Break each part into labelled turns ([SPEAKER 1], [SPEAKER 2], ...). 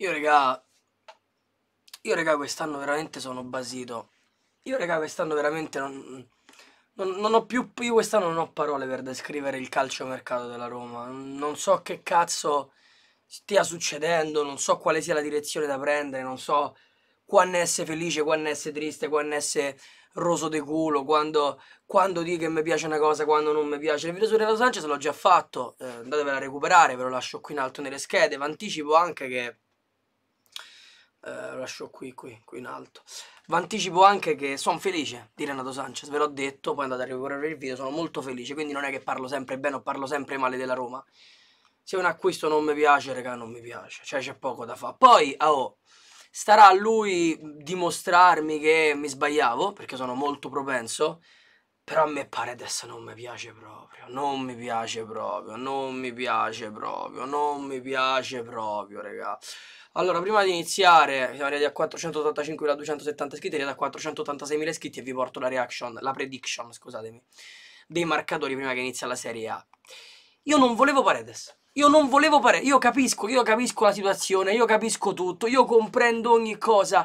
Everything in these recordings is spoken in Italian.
[SPEAKER 1] Io, regà io, raga, quest'anno veramente sono basito. Io, regà quest'anno veramente non, non, non, ho più, io quest'anno non ho parole per descrivere il calciomercato della Roma. Non so che cazzo stia succedendo, non so quale sia la direzione da prendere, non so quando essere felice, quando essere triste, quando essere roso de culo, quando, quando dico che mi piace una cosa, quando non mi piace. Il video su Renato Sanchez l'ho già fatto, eh, andatevela a recuperare, ve lo lascio qui in alto nelle schede, vi anticipo anche che eh, lascio qui, qui, qui in alto. Vi anticipo anche che sono felice di Renato Sanchez, ve l'ho detto, poi andate a recuperare il video, sono molto felice, quindi non è che parlo sempre bene o parlo sempre male della Roma. Se un acquisto non mi piace, raga, non mi piace, cioè c'è poco da fare. Poi, ah, oh, starà a lui dimostrarmi che mi sbagliavo, perché sono molto propenso, però a me pare adesso non mi piace proprio, non mi piace proprio, non mi piace proprio, non mi piace proprio, raga. Allora, prima di iniziare, siamo arrivati a 485.270 iscritti, siete a 486.000 iscritti e vi porto la reaction, la prediction, scusatemi, dei marcatori prima che inizia la Serie A. Io non volevo Paredes. Io non volevo Paredes. Io capisco, io capisco la situazione, io capisco tutto, io comprendo ogni cosa.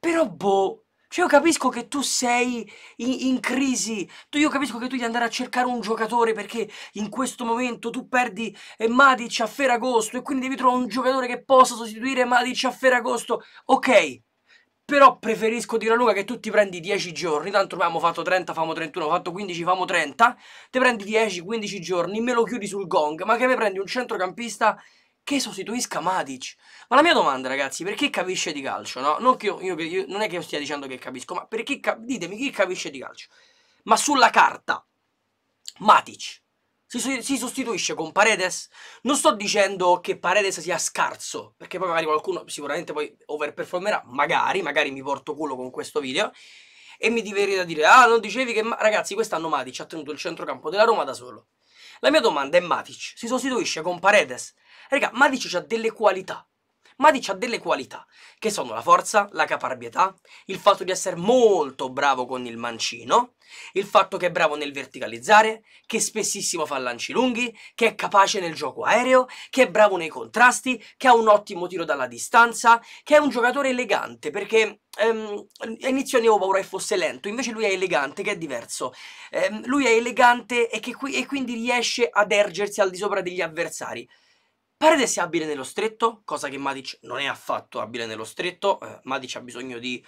[SPEAKER 1] Però boh, cioè io capisco che tu sei in, in, crisi, io capisco che tu devi andare a cercare un giocatore perché in questo momento tu perdi eh, Matic a Ferragosto e quindi devi trovare un giocatore che possa sostituire Matic a Ferragosto. Ok, però preferisco dire a Luca che tu ti prendi 10 giorni, tanto abbiamo fatto 30, famo 31, abbiamo fatto 15, famo 30, ti prendi 10-15 giorni, me lo chiudi sul gong, ma che me prendi un centrocampista che sostituisca Matic. Ma la mia domanda, ragazzi, perché capisce di calcio? No? Non, io, io, io, non è che io stia dicendo che capisco, ma perché ditemi chi capisce di calcio. Ma sulla carta, Matic si, si, sostituisce con Paredes? Non sto dicendo che Paredes sia scarso, perché poi magari qualcuno sicuramente poi overperformerà, magari, magari mi porto culo con questo video. E mi diverti da dire, ah, non dicevi che... Ragazzi, quest'anno Matic ha tenuto il centrocampo della Roma da solo. La mia domanda è Matic, si sostituisce con Paredes? Raga, Madic ha delle qualità. Madic ha delle qualità, che sono la forza, la caparbietà, il fatto di essere molto bravo con il mancino, il fatto che è bravo nel verticalizzare, che spessissimo fa lanci lunghi, che è capace nel gioco aereo, che è bravo nei contrasti, che ha un ottimo tiro dalla distanza, che è un giocatore elegante, perché ehm, all'inizio ne avevo paura che fosse lento, invece lui è elegante, che è diverso. Ehm, lui è elegante e, qui e quindi riesce ad ergersi al di sopra degli avversari. Parete sia abile nello stretto, cosa che Matic non è affatto abile nello stretto, eh, Matic ha bisogno di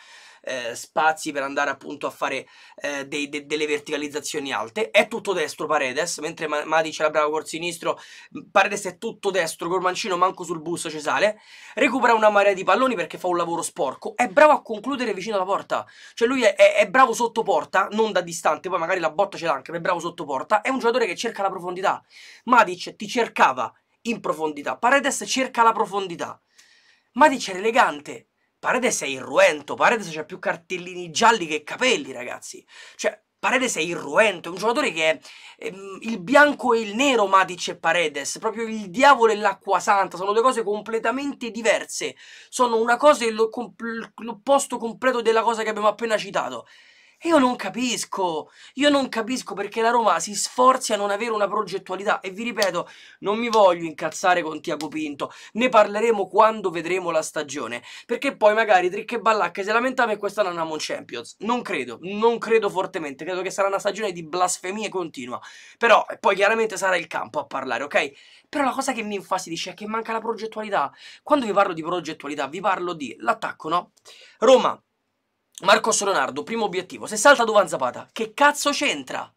[SPEAKER 1] eh, spazi per andare appunto a fare eh, dei, de, delle verticalizzazioni alte. È tutto destro Paredes, mentre Matic era bravo col sinistro, Paredes è tutto destro, col mancino manco sul busto ci sale. Recupera una marea di palloni perché fa un lavoro sporco, è bravo a concludere vicino alla porta, cioè lui è, è, è bravo sotto porta, non da distante, poi magari la botta ce l'ha anche, ma è bravo sotto porta, è un giocatore che cerca la profondità. Matic ti cercava in profondità. Paredes cerca la profondità. Matic è elegante. Paredes è irruento. Paredes ha più cartellini gialli che capelli, ragazzi. Cioè, Paredes è irruento. È un giocatore che è ehm, il bianco e il nero, Matic e Paredes. Proprio il diavolo e l'acqua santa. Sono due cose completamente diverse. Sono una cosa e l'opposto completo della cosa che abbiamo appena citato. Io non capisco, io non capisco perché la Roma si sforzi a non avere una progettualità e vi ripeto, non mi voglio incazzare con Tiago Pinto, ne parleremo quando vedremo la stagione, perché poi magari Trick e Ballacca si lamentano e quest'anno andiamo in Champions, non credo, non credo fortemente, credo che sarà una stagione di blasfemie continua, però poi chiaramente sarà il campo a parlare, ok? Però la cosa che mi infastidisce è che manca la progettualità, quando vi parlo di progettualità vi parlo di l'attacco, no? Roma Marcos Leonardo, primo obiettivo. Se salta Duvan Zapata, che cazzo c'entra?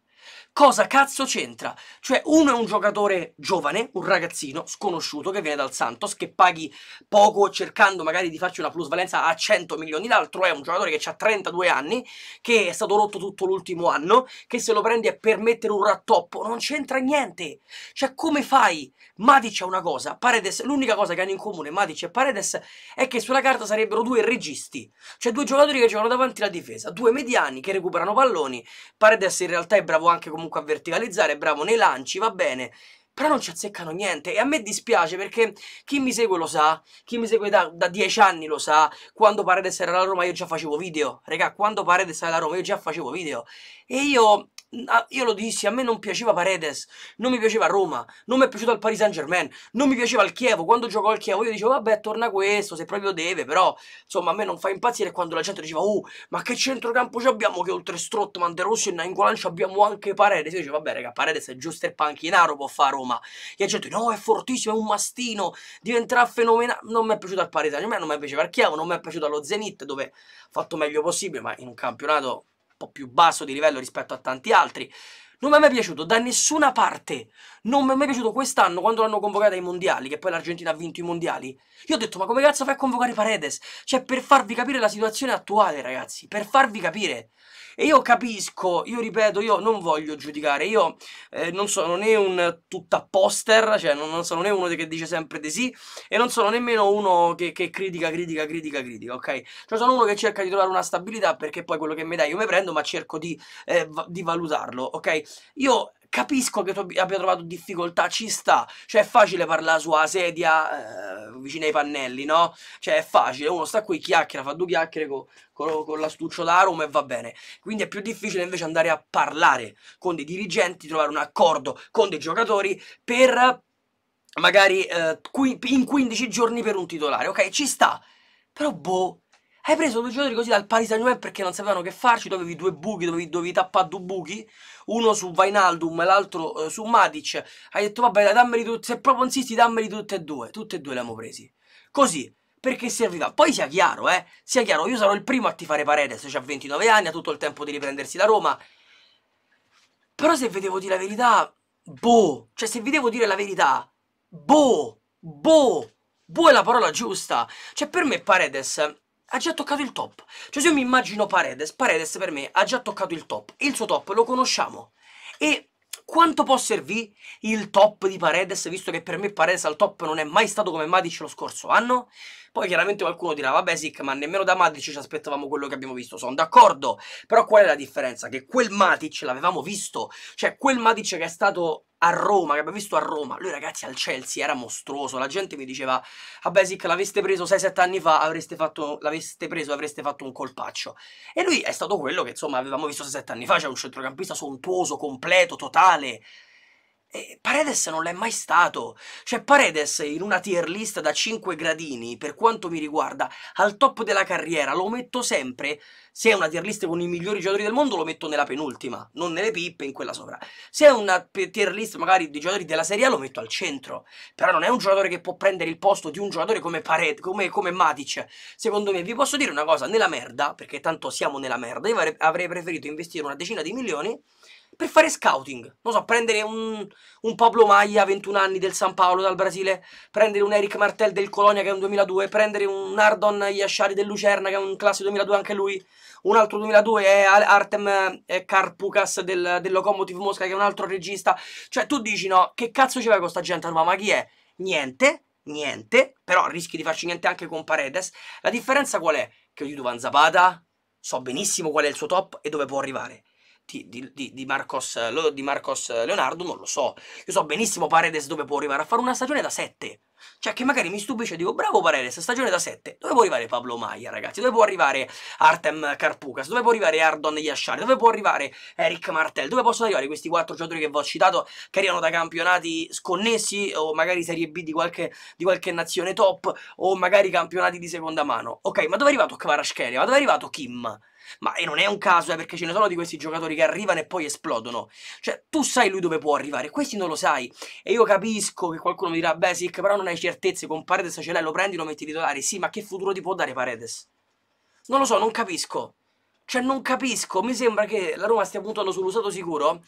[SPEAKER 1] cosa cazzo c'entra? Cioè, uno è un giocatore giovane, un ragazzino sconosciuto che viene dal Santos, che paghi poco cercando magari di farci una plusvalenza a 100 milioni, l'altro è un giocatore che ha 32 anni, che è stato rotto tutto l'ultimo anno, che se lo prendi è per mettere un rattoppo, non c'entra niente. Cioè, come fai? Matic ha una cosa, Paredes, l'unica cosa che hanno in comune Matic e Paredes è che sulla carta sarebbero due registi, cioè due giocatori che giocano davanti la difesa, due mediani che recuperano palloni, Paredes in realtà è bravo anche come comunque a verticalizzare, bravo nei lanci, va bene però non ci azzeccano niente e a me dispiace perché chi mi segue lo sa, chi mi segue da, da dieci anni lo sa, quando pare di essere alla Roma io già facevo video, regà, quando pare di essere alla Roma io già facevo video e io Ah, io lo dissi, a me non piaceva Paredes, non mi piaceva Roma, non mi è piaciuto il Paris Saint Germain, non mi piaceva il Chievo, quando giocò al Chievo io dicevo vabbè torna questo se proprio deve, però insomma a me non fa impazzire quando la gente diceva oh ma che centrocampo abbiamo che oltre Strottman, De Rossi e Nainggolan abbiamo anche Paredes, io dicevo vabbè raga Paredes è giusto il panchinaro può fare Roma, e la gente no è fortissimo, è un mastino, diventerà fenomenale, non mi è piaciuto al Paris Saint Germain, non mi piaceva il Chievo, non mi è piaciuto allo Zenit dove ha fatto meglio possibile ma in un campionato po' più basso di livello rispetto a tanti altri non mi è mai piaciuto da nessuna parte. Non mi è mai piaciuto quest'anno quando l'hanno convocata ai mondiali, che poi l'Argentina ha vinto i mondiali. Io ho detto, ma come cazzo fai a convocare Paredes? Cioè, per farvi capire la situazione attuale, ragazzi, per farvi capire. E io capisco, io ripeto, io non voglio giudicare, io eh, non sono né un tutta poster, cioè non, non, sono né uno che dice sempre di sì, e non sono nemmeno uno che, che critica, critica, critica, critica, ok? Cioè sono uno che cerca di trovare una stabilità perché poi quello che mi dai io mi prendo, ma cerco di, eh, di valutarlo, ok? Io capisco che tu abbia trovato difficoltà, ci sta. Cioè, è facile parlare sulla sedia eh, vicino ai pannelli, no? Cioè, è facile. Uno sta qui, chiacchiera, fa due chiacchiere con, con, con l'astuccio da Roma e va bene. Quindi è più difficile invece andare a parlare con dei dirigenti, trovare un accordo con dei giocatori per magari eh, in 15 giorni per un titolare. Ok, ci sta. Però boh, hai preso due giocatori così dal Paris Saint-Germain perché non sapevano che farci, dovevi due buchi, dovevi, dovevi tappare due buchi, uno su Vainaldum e l'altro eh, su Matic. Hai detto vabbè, dammeli tutti, se proprio insisti dammeli tutti e due, tutte e due li abbiamo presi. Così, perché serviva. Poi sia chiaro, eh, sia chiaro, io sarò il primo a ti tifare Paredes, c'ha 29 anni, ha tutto il tempo di riprendersi da Roma. Però se vi devo dire la verità, boh, cioè se vi devo dire la verità, boh, boh, boh è la parola giusta. Cioè per me Paredes ha già toccato il top. Cioè se io mi immagino Paredes, Paredes per me ha già toccato il top. Il suo top lo conosciamo. E quanto può servire il top di Paredes, visto che per me Paredes al top non è mai stato come Matic lo scorso anno? Poi chiaramente qualcuno dirà, vabbè Sic, ma nemmeno da Matic ci aspettavamo quello che abbiamo visto, sono d'accordo, però qual è la differenza? Che quel Matic l'avevamo visto, cioè quel Matic che è stato a Roma, che abbiamo visto a Roma, lui ragazzi al Chelsea era mostruoso, la gente mi diceva, vabbè Sic, l'aveste preso 6-7 anni fa, avreste fatto, l'aveste preso, avreste fatto un colpaccio. E lui è stato quello che insomma avevamo visto 6-7 anni fa, cioè un centrocampista sontuoso, completo, totale, e Paredes non l'è mai stato. Cioè Paredes in una tier list da 5 gradini, per quanto mi riguarda, al top della carriera, lo metto sempre, se è una tier list con i migliori giocatori del mondo lo metto nella penultima, non nelle pippe, in quella sopra. Se è una tier list magari di giocatori della Serie A lo metto al centro, però non è un giocatore che può prendere il posto di un giocatore come, Paredes, come, come Matic. Secondo me vi posso dire una cosa, nella merda, perché tanto siamo nella merda, io avrei preferito investire una decina di milioni per fare scouting. Non so, prendere un, un Pablo Maia, 21 anni, del San Paolo, dal Brasile, prendere un Eric Martel del Colonia, che è un 2002, prendere un Ardon Yashari del Lucerna, che è un classe 2002 anche lui, un altro 2002 è Artem eh, Karpukas del, del Lokomotiv Mosca, che è un altro regista. Cioè, tu dici, no, che cazzo ci vai con sta gente a Roma? Ma chi è? Niente, niente, però rischi di farci niente anche con Paredes. La differenza qual è? Che io di Duvan Zapata so benissimo qual è il suo top e dove può arrivare di, di, di, Marcos, di Marcos Leonardo non lo so. Io so benissimo Paredes dove può arrivare a fare una stagione da 7. Cioè che magari mi stupisce e dico bravo Paredes, stagione da 7. Dove può arrivare Pablo Maia ragazzi? Dove può arrivare Artem Karpukas? Dove può arrivare Ardon Yashari? Dove può arrivare Eric Martel? Dove possono arrivare questi quattro giocatori che vi ho citato che arrivano da campionati sconnessi o magari Serie B di qualche, di qualche nazione top o magari campionati di seconda mano? Ok, ma dove è arrivato Kvarashkelia? Ma dove è arrivato Kim? Ma e non è un caso, eh, perché ce ne sono di questi giocatori che arrivano e poi esplodono. Cioè, tu sai lui dove può arrivare, questi non lo sai. E io capisco che qualcuno mi dirà, beh, Sick, però non hai hai certezze con Paredes ce l'hai, lo prendi, lo metti titolare. Sì, ma che futuro ti può dare Paredes? Non lo so, non capisco. Cioè, non capisco. Mi sembra che la Roma stia puntando sull'usato sicuro,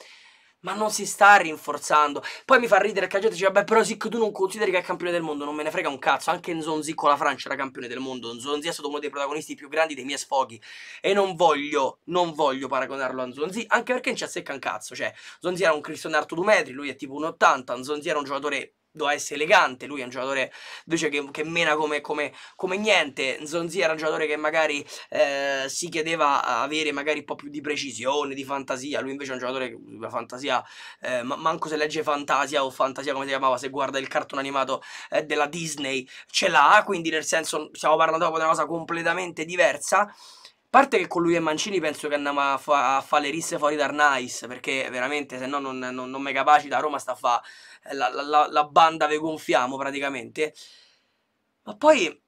[SPEAKER 1] ma non si sta rinforzando. Poi mi fa ridere che la gente dice, vabbè, però Zic tu non consideri che è campione del mondo, non me ne frega un cazzo. Anche Nzonzi con la Francia era campione del mondo. Nzonzi è stato uno dei protagonisti più grandi dei miei sfoghi. E non voglio, non voglio paragonarlo a Nzonzi, anche perché non ci azzecca un cazzo. Cioè, Nzonzi era un Cristiano Arto 2 metri, lui è tipo un 80, Nzonzi era un giocatore doveva essere elegante, lui è un giocatore invece che, che mena come, come, come, niente, Zonzi era un giocatore che magari eh, si chiedeva avere magari un po' più di precisione, di fantasia, lui invece è un giocatore che la fantasia, eh, manco se legge fantasia o fantasia come si chiamava, se guarda il cartone animato eh, della Disney ce l'ha, quindi nel senso stiamo parlando proprio di una cosa completamente diversa, a parte che con lui e Mancini penso che andiamo a, fa, a fare le risse fuori da Arnais, perché veramente se no non, non, non mi capacita, Roma sta a fare eh, la, la, la banda ve gonfiamo praticamente. Ma poi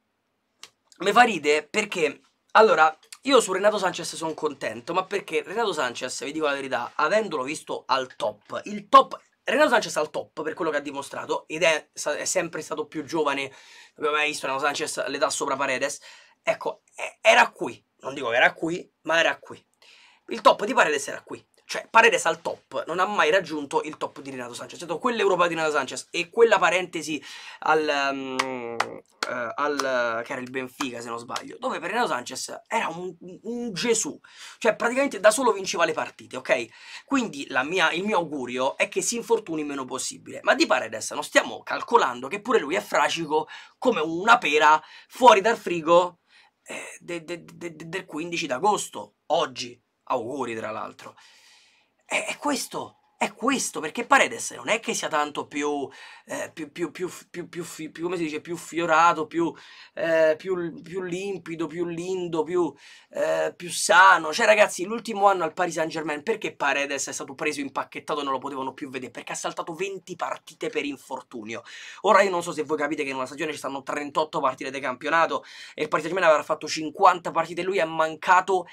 [SPEAKER 1] mi fa ride perché, allora, io su Renato Sanchez sono contento, ma perché Renato Sanchez, vi dico la verità, avendolo visto al top, il top... Renato Sanchez al top per quello che ha dimostrato ed è, è sempre stato più giovane, abbiamo mai visto Renato Sanchez all'età sopra Paredes, ecco, era qui, non dico che era qui, ma era qui. Il top di Paredes era qui. Cioè, Paredes al top non ha mai raggiunto il top di Renato Sanchez. Certo, quell'Europa di Renato Sanchez e quella parentesi al, um, uh, al, che era il Benfica, se non sbaglio, dove per Renato Sanchez era un, un Gesù. Cioè, praticamente da solo vinceva le partite, ok? Quindi mia, il mio augurio è che si infortuni il meno possibile. Ma di Paredes non stiamo calcolando che pure lui è fracico come una pera fuori dal frigo eh, de, de, de, del 15 d'agosto, oggi. Auguri, tra l'altro è, è questo è questo, perché Paredes non è che sia tanto più, eh, più, più, più, più, più, più, più, come si dice, più fiorato, più, eh, più, più limpido, più lindo, più, eh, più sano. Cioè ragazzi, l'ultimo anno al Paris Saint Germain, perché Paredes è stato preso impacchettato e non lo potevano più vedere? Perché ha saltato 20 partite per infortunio. Ora io non so se voi capite che in una stagione ci stanno 38 partite di campionato e il Paris Saint Germain avrà fatto 50 partite, lui ha mancato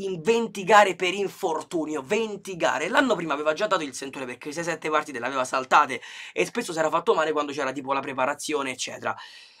[SPEAKER 1] in 20 gare per infortunio, 20 gare. L'anno prima aveva già dato il sentore perché le 6-7 partite le aveva saltate e spesso si era fatto male quando c'era tipo la preparazione, eccetera.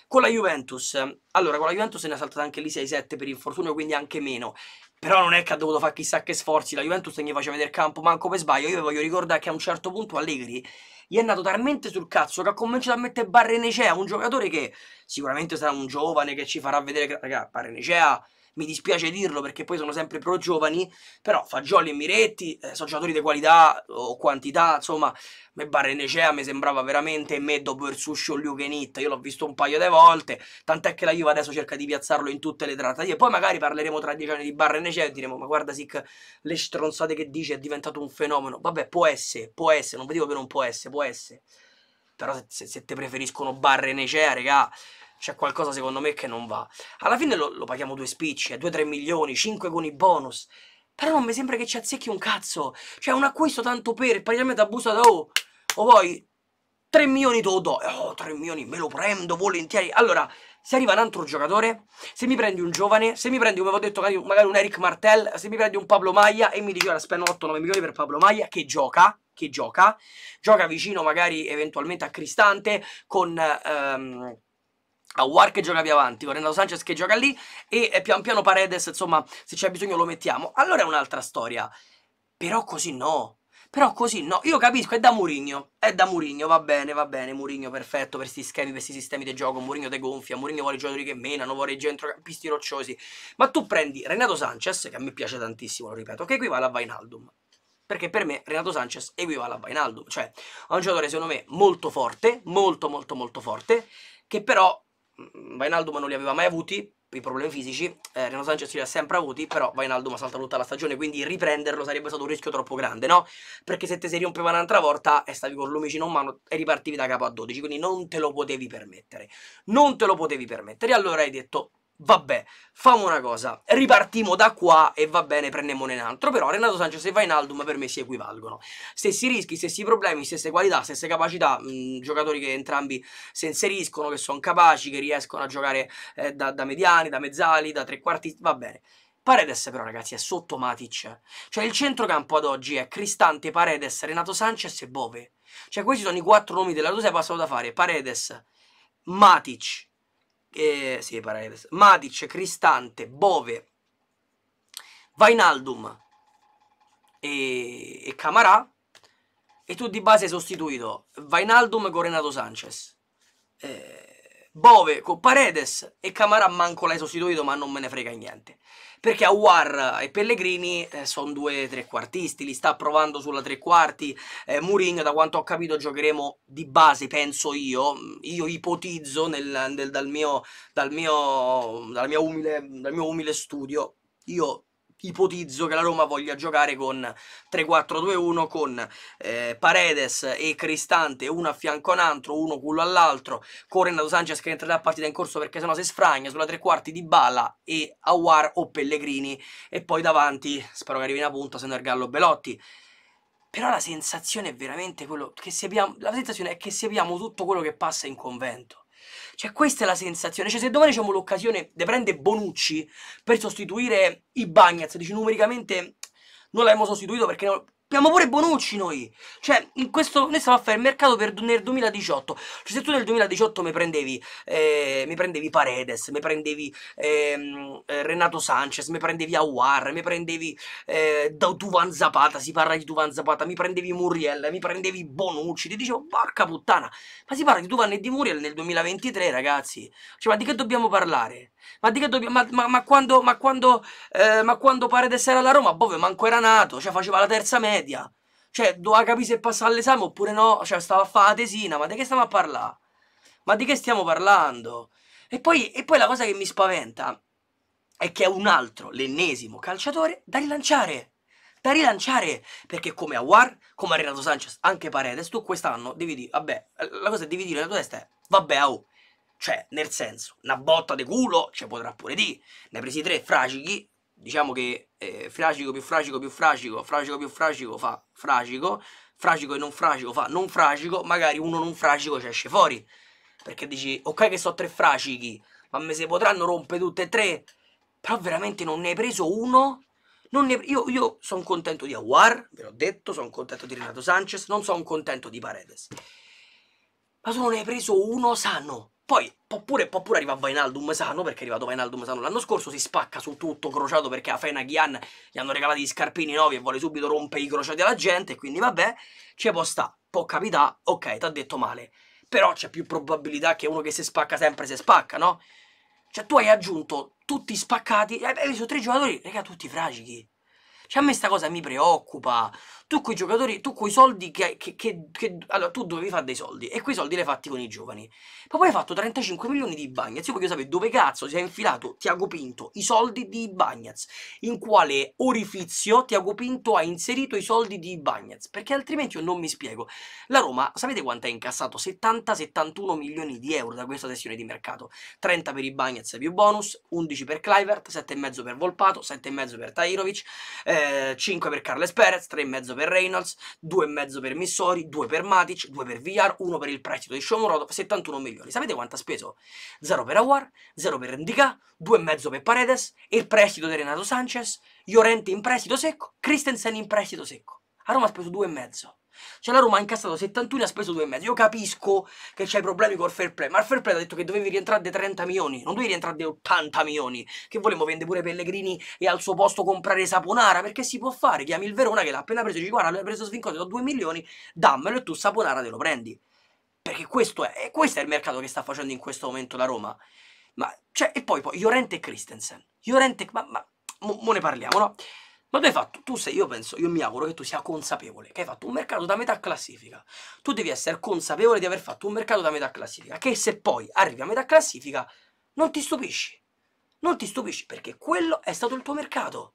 [SPEAKER 1] Con la Juventus, allora con la Juventus ne ha saltata anche lì 6-7 per infortunio, quindi anche meno. Però non è che ha dovuto fare chissà che sforzi, la Juventus gli faceva vedere campo manco per sbaglio. Io vi voglio ricordare che a un certo punto Allegri gli è nato talmente sul cazzo che ha cominciato a mettere Barrenecea, un giocatore che sicuramente sarà un giovane che ci farà vedere che, raga, Barrenecea mi dispiace dirlo perché poi sono sempre pro giovani, però Fagioli e Miretti eh, sono giocatori di qualità o quantità, insomma, a me Barrenecea mi sembrava veramente me dopo il sushi o Liukenit, io l'ho visto un paio di volte, tant'è che la Juve adesso cerca di piazzarlo in tutte le trattative, poi magari parleremo tra dieci anni di Barrenecea e diremo ma guarda Sic, le stronzate che dice è diventato un fenomeno, vabbè può essere, può essere, non vi dico che non può essere, può essere. Però se, se te preferiscono barre necea, regà, c'è qualcosa secondo me che non va. Alla fine lo, lo paghiamo due spicci, eh, 2-3 milioni, 5 con i bonus. Però non mi sembra che ci azzecchi un cazzo. Cioè, un acquisto tanto per, praticamente abusato, oh, o poi 3 milioni te lo do. Eh, oh, 3 milioni me lo prendo volentieri. Allora, se arriva un altro giocatore, se mi prendi un giovane, se mi prendi, come ho detto, magari un Eric Martel, se mi prendi un Pablo Maia e mi dici, ora spendo 8-9 milioni per Pablo Maia che gioca, che gioca, gioca vicino magari eventualmente a Cristante con... Ehm, War che gioca più avanti, con Renato Sanchez che gioca lì e eh, pian piano Paredes, insomma, se c'è bisogno lo mettiamo. Allora è un'altra storia. Però così no. Però così no. Io capisco, è da Murigno. È da Murigno, va bene, va bene. Murigno perfetto per questi schemi, per questi sistemi di gioco. Murigno te gonfia, Murigno vuole i giocatori che menano, vuole i centrocampisti rocciosi. Ma tu prendi Renato Sanchez, che a me piace tantissimo, lo ripeto, che equivale a Vainaldum. Perché per me Renato Sanchez equivale a Vainaldo. Cioè, è un giocatore secondo me molto forte, molto molto molto forte, che però Vainaldo mm, non li aveva mai avuti, i problemi fisici, eh, Renato Sanchez li ha sempre avuti, però Vainaldo ha saltato tutta la stagione, quindi riprenderlo sarebbe stato un rischio troppo grande, no? Perché se te si rompeva un'altra volta e stavi con l'omicino in mano e ripartivi da capo a 12, quindi non te lo potevi permettere. Non te lo potevi permettere, allora hai detto Vabbè, famo una cosa, ripartiamo da qua e va bene, prendiamone un altro, però Renato Sanchez e Vainaldum per me si equivalgono. Stessi rischi, stessi problemi, stesse qualità, stesse capacità, mh, giocatori che entrambi si inseriscono, che sono capaci, che riescono a giocare eh, da, da, mediani, da mezzali, da tre quarti, va bene. Paredes però ragazzi è sotto Matic, cioè il centrocampo ad oggi è Cristante, Paredes, Renato Sanchez e Bove. Cioè questi sono i quattro nomi della Russia che passato da fare, Paredes, Matic, eh, sì, Paredes, Matic, Cristante, Bove, Vainaldum e, e Camarà e tu di base hai sostituito Vainaldum con Renato Sanchez. Eh, Bove con Paredes e Camarà manco l'hai sostituito ma non me ne frega niente perché Awar e Pellegrini eh, sono due trequartisti, li sta provando sulla tre quarti, eh, Mourinho da quanto ho capito giocheremo di base, penso io, io ipotizzo nel, nel, dal, mio, dal, mio, dal, mio umile, dal mio umile studio, io ipotizzo che la Roma voglia giocare con 3-4-2-1 con eh, Paredes e Cristante uno a fianco a un altro, uno culo all'altro con Renato Sanchez che entra a partita in corso perché sennò si sfragna sulla tre quarti di Bala e Awar o Pellegrini e poi davanti, spero che arrivi in punta se no il Gallo Belotti però la sensazione è veramente quello che sappiamo, la sensazione è che sappiamo tutto quello che passa in convento cioè, questa è la sensazione. Cioè, se domani c'è l'occasione di prendere Bonucci per sostituire i Bagnaz, dici numericamente non l'abbiamo sostituito perché Abbiamo pure Bonucci noi. Cioè, in questo, noi stiamo a fare il mercato per, nel 2018. Cioè, se tu nel 2018 mi prendevi, eh, mi prendevi Paredes, mi prendevi ehm, eh, Renato Sanchez, mi prendevi Awar, mi prendevi eh, Duvan Zapata, si parla di Duvan Zapata, mi prendevi Muriel, mi prendevi Bonucci, ti dicevo, porca puttana, ma si parla di Duvan e di Muriel nel 2023, ragazzi. Cioè, ma di che dobbiamo parlare? Ma di che dobbiamo... Ma, ma, ma, quando... Ma quando, eh, ma quando Paredes era alla Roma, Bove manco era nato, cioè faceva la terza media media. Cioè, doveva capire se passare all'esame oppure no. Cioè, stava a fare la tesina, ma di che stiamo a parlare? Ma di che stiamo parlando? E poi, e poi la cosa che mi spaventa è che è un altro, l'ennesimo calciatore da rilanciare. Da rilanciare, perché come Awar, come a Renato Sanchez, anche Paredes, tu quest'anno devi dire, vabbè, la cosa che devi dire nella tua testa è, vabbè, oh, cioè, nel senso, una botta di culo ce potrà pure di, ne hai presi tre fragili, diciamo che eh, fragico più fragico più fragico, fragico più fragico fa fragico, fragico e non fragico fa non fragico, magari uno non fragico ci esce fuori. Perché dici, ok che so tre fragichi, ma me se potranno rompere tutte e tre. Però veramente non ne hai preso uno? Ne... Io, io sono contento di Aguar, ve l'ho detto, sono contento di Renato Sanchez, non sono contento di Paredes. Ma tu non ne hai preso uno sano. Poi può pure, può pure arrivare Vainaldum Mesano, perché è arrivato Vainaldum Mesano l'anno scorso, si spacca su tutto crociato perché a Fena Ghian gli hanno regalato gli scarpini nuovi e vuole subito rompere i crociati alla gente, quindi vabbè, ci può sta, può capitare, ok, ti ha detto male. Però c'è più probabilità che uno che si spacca sempre si spacca, no? Cioè tu hai aggiunto tutti spaccati, hai visto tre giocatori, raga, tutti fragili. Cioè, a me sta cosa mi preoccupa. Tu quei giocatori, tu quei soldi che, che, che, che Allora, tu dovevi fare dei soldi e quei soldi li hai fatti con i giovani. Ma poi hai fatto 35 milioni di Bagnaz. Io voglio sapere dove cazzo si è infilato Tiago Pinto, i soldi di Bagnaz. In quale orifizio Tiago Pinto ha inserito i soldi di Bagnaz? Perché altrimenti io non mi spiego. La Roma, sapete quanto ha incassato? 70-71 milioni di euro da questa sessione di mercato. 30 per i Bagnaz più bonus, 11 per Clivert, 7,5 per Volpato, 7,5 per Tajirovic. Eh, 5 eh, per Carles Perez, 3,5 per Reynolds, 2,5 per Missori, 2 per Matic, 2 per Villar, 1 per il prestito di Shomurodov, 71 milioni. Sapete quanto ha speso? 0 per Awar, 0 per Rendica, 2,5 per Paredes, il prestito di Renato Sanchez, Llorente in prestito secco, Christensen in prestito secco. A Roma ha speso 2,5. Cioè la Roma ha incassato 71 e ha speso 2,5. Io capisco che c'hai problemi col fair play, ma il fair play ha detto che dovevi rientrare dei 30 milioni, non dovevi rientrare dei 80 milioni. Che volevo vendere pure Pellegrini e al suo posto comprare Saponara, perché si può fare. Chiami il Verona che l'ha appena preso e dici guarda, l'hai preso svincoso, do 2 milioni, dammelo e tu Saponara te lo prendi. Perché questo è, questo è il mercato che sta facendo in questo momento la Roma. Ma, cioè, e poi, poi, Llorente e Christensen. Llorente, ma, ma, mo, mo ne parliamo, no? Ma tu hai fatto, tu sei, io penso, io mi auguro che tu sia consapevole che hai fatto un mercato da metà classifica. Tu devi essere consapevole di aver fatto un mercato da metà classifica, che se poi arrivi a metà classifica non ti stupisci. Non ti stupisci perché quello è stato il tuo mercato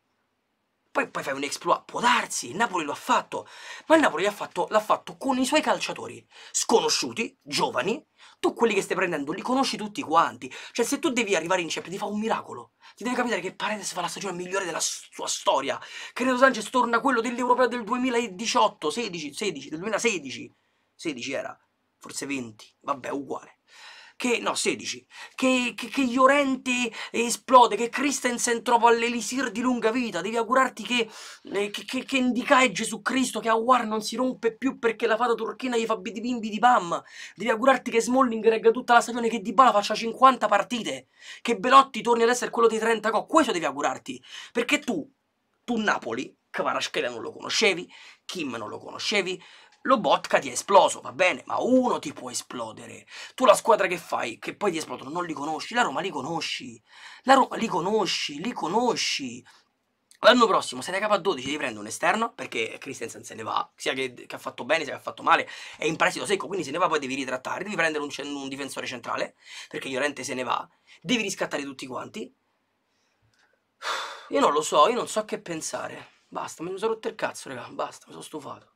[SPEAKER 1] poi, poi, fai un exploit, può darsi, il Napoli lo ha fatto, ma il Napoli l'ha fatto, fatto, con i suoi calciatori, sconosciuti, giovani, tu quelli che stai prendendo li conosci tutti quanti, cioè se tu devi arrivare in Champions ti fa un miracolo, ti deve capire che Paredes fa la stagione migliore della sua storia, Credo Sanchez torna quello dell'Europeo del 2018, 16, 16, del 2016, 16 era, forse 20, vabbè uguale, che, no 16, che, che, che Llorente esplode, che Christensen trova l'elisir di lunga vita, devi augurarti che, eh, che, che Indica è Gesù Cristo, che Awar non si rompe più perché la fata turchina gli fa bimbi di pam, devi augurarti che Smalling regga tutta la stagione, che Dybala faccia 50 partite, che Belotti torni ad essere quello dei 30 gol, questo devi augurarti, perché tu, tu Napoli, Kvarashkhelia non lo conoscevi, Kim non lo conoscevi, Lobotka ti è esploso, va bene, ma uno ti può esplodere. Tu la squadra che fai, che poi ti esplodono, non li conosci. La Roma li conosci. La Roma li conosci, li conosci. L'anno prossimo, se ne capa a 12, prende un esterno, perché Christensen se ne va, sia che, che, ha fatto bene, sia che ha fatto male, è in prestito secco, quindi se ne va poi devi ritrattare, devi prendere un, un difensore centrale, perché Llorente se ne va, devi riscattare tutti quanti. Io non lo so, io non so che pensare. Basta, mi sono rotto il cazzo, raga, basta, mi sono stufato.